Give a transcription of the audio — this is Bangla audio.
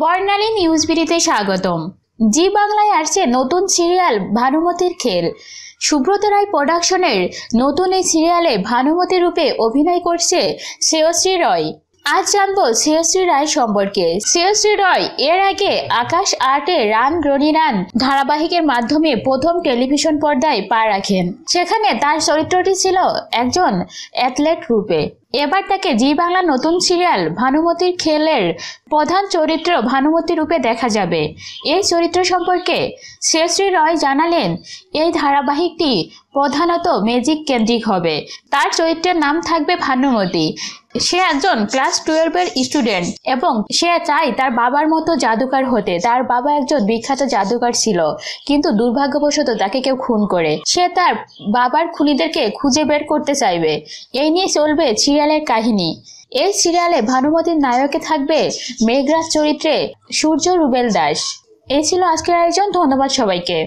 বর্ণালী নিউজ বিডিতে স্বাগতম জি বাংলায় আসছে নতুন সিরিয়াল ভানুমতির খেল সুব্রত রায় প্রোডাকশনের নতুন এই সিরিয়ালে ভানুমতি রূপে অভিনয় করছে শ্রেয়শ্রী রয় আজ জানবো শ্রেয়শ্রী রায় সম্পর্কে শ্রেয়শ্রী রয় এর আগে আকাশ আর্টে রান রনি রান ধারাবাহিকের মাধ্যমে প্রথম টেলিভিশন পর্দায় পা রাখেন সেখানে তার চরিত্রটি ছিল একজন অ্যাথলেট রূপে এবার তাকে জি বাংলা নতুন সিরিয়াল ভানুমতির খেলের প্রধান চরিত্র ভানুমতি রূপে দেখা যাবে এই চরিত্র সম্পর্কে শ্রী রয় জানালেন এই ধারাবাহিকটি প্রধানত ম্যাজিক কেন্দ্রিক হবে তার চরিত্রের নাম থাকবে ভানুমতি সে একজন ক্লাস টুয়েলভের স্টুডেন্ট এবং সে চাই তার বাবার মতো জাদুকার হতে তার বাবা একজন বিখ্যাত জাদুকার ছিল কিন্তু দুর্ভাগ্যবশত তাকে কেউ খুন করে সে তার বাবার খুনিদেরকে খুঁজে বের করতে চাইবে এই নিয়ে চলবে সিরিয়াল সিরিয়ালের কাহিনী এই সিরিয়ালে ভানুমতির নায়কে থাকবে মেঘরাজ চরিত্রে সূর্য রুবেল দাস এই ছিল আজকের আয়োজন ধন্যবাদ সবাইকে